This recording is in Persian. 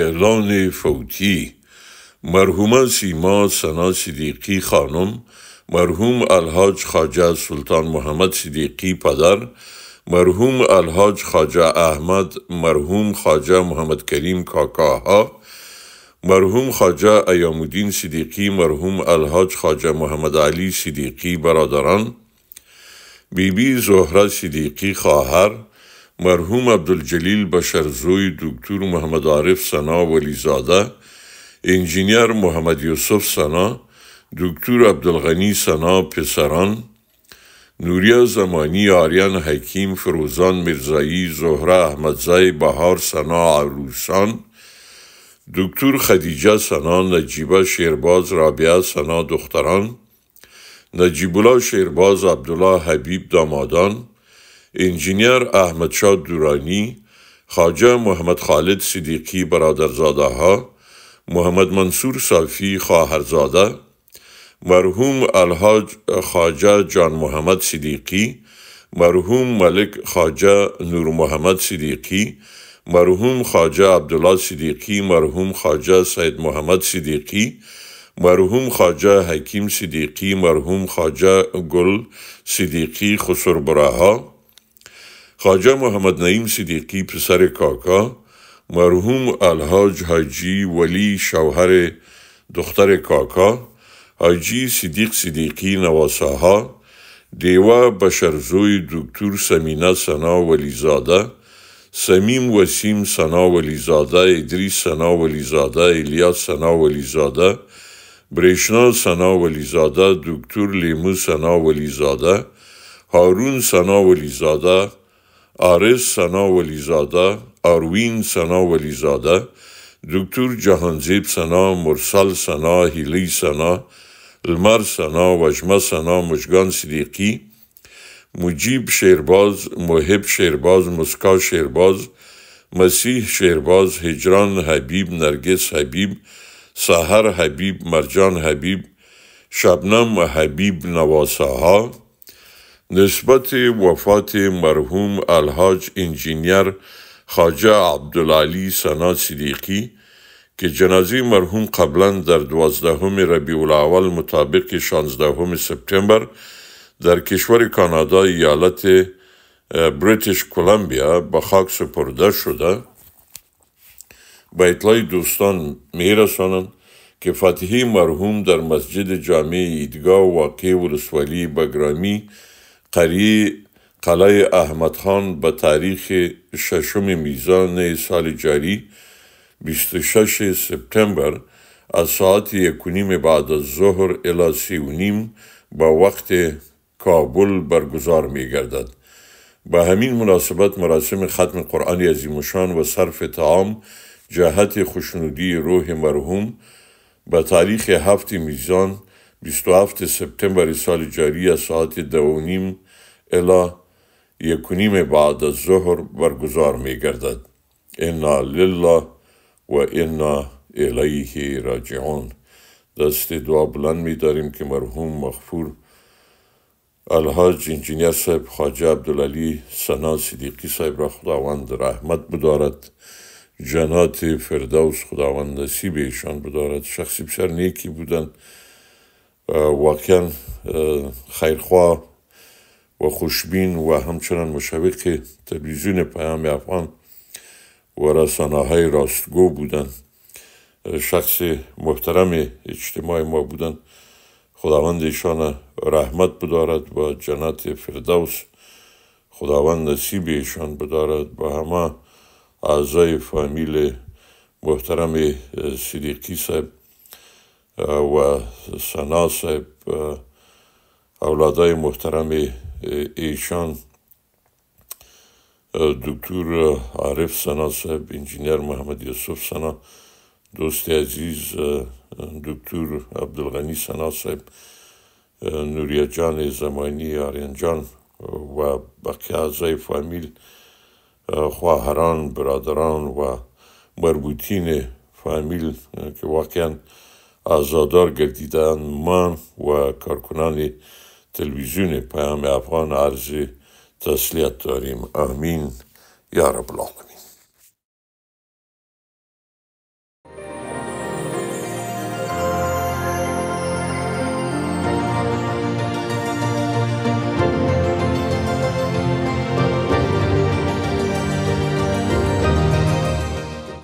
اعلان فوتی مرحوم سیما سنا صدیقی خانم مرحوم الحاج خاجه سلطان محمد صدیقی پدر مرحوم الحاج خاجه احمد مرحوم خاجه محمد کریم کاکاها مرحوم خاجه ایامودین صدیقی مرحوم الحاج خاجه محمد علی صدیقی برادران بیبی بی زهره صدیقی خواهر مرحوم عبدالجلیل بشرزوی دکتر محمد عارف سنا ولیزاده انجینیر محمد یوسف سنا دکتر عبدالغنی سنا پسران نوریا زمانی آریان حکیم فروزان مرزایی زهره احمدزای بهار سنا عروسان دکتر خدیجه سنا نجیبه شیرباز رابعه سنا دختران نجیبولا شیرباز عبدالله حبیب دامادان انجینیر احمد شاه دورانی خاجه محمد خالد صدیقی برادرزاده ها محمد منصور صافی خواهرزاده مرحوم الحاج خاجه جان محمد صدیقی مرحوم ملک خاجه نور محمد صدیقی مرحوم خاجه عبدالله صدیقی مرحوم خاجه سید محمد صدیقی مرحوم خاجه حکیم صدیقی مرحوم خاجه گل صدیقی خسربراها خواجه محمد نعیم صدیقی پسر کاکا مرحوم الحاج حاجی ولی شوهر دختر کاکا حاجی صدیق صدیقی نواساها دیوا بشرزوی دکتور سمینه سنا ولیزاده سمیم وسیم سنا ولیزاده ادریس سنا ولیزاده الیاس سنا ولیزاده برشنا سنا ولیزاده دکتر لیمو سنا ولیزاده هارون سنا ولیزاده آرس سنا ولیزاده آروین سنا ولیزاده دکتور جهانزیب سنا مرسل سنا هیلی سنا لمر سنا وجمه سنا مجگان صدیقی مجیب شیرباز محب شیرباز مسکا شیرباز مسیح شیرباز هجران حبیب نرگس حبیب سهر حبیب مرجان حبیب شبنم حبیب نواساها نسبت وفات مرحوم الحاج انجینیر خاجه عبدالعلی سنا صدیقی که جنازه مرحوم قبلا در دوازدهم ربیع الاول مطابق شانزدهم سپتامبر در کشور کانادا ایالت بریتیش کولمبیا به خاک سپرده شده با اطلاع دوستان میرسانند که فتحی مرحوم در مسجد جامع ایدگاه واقع ولسوالی بگرامی قریه قلعه احمد خان به تاریخ ششم میزان سال جاری 26 سپتامبر از ساعت نیم بعد از ظهر الی سی و نیم با وقت کابل برگزار می گردد. به همین مناسبت مراسم ختم قرآن عظیمشان و صرف تعام جهت خوشنودی روح مرحوم به تاریخ هفت میزان 27 سپتامبر سال جاری از ساعت دو و نیم الی یکونیم بعد از ظهر برگزار می گردد انا لله و انا الیه راجعون دست دعا بلند می داریم که مرحوم مغفور الحاج انجینیر صاحب خواجه عبدالعلی سنا صدیقی صاحب را خداوند رحمت بدارد جنات فردوس خداوند نصیب ایشان بدارد شخصی بسیار نیکی بودن واقعا خیرخواه و خوشبین و همچنان مشوق تلویزیون پیام افغان و رسانه های راستگو بودن شخص محترم اجتماع ما بودن خداوند ایشان رحمت بدارد و جنت فردوس خداوند نصیب ایشان بدارد و همه اعضای فامیل محترم صدیقی صاحب و سنا صاحب اولادای محترم ایشان دکتر عارف سنا صاحب انجینیر محمد یوسف سنا دوست عزیز دکتر عبدالغنی سنا صاحب نوریا جان زمانی آریان جان و بقیه اعضای فامیل خواهران برادران و مربوطین فامیل که واقعا ازادار گردیدن من و کارکنانی تلویزیون پیام افغان عرض تسلیت داریم آمین یا رب العالمین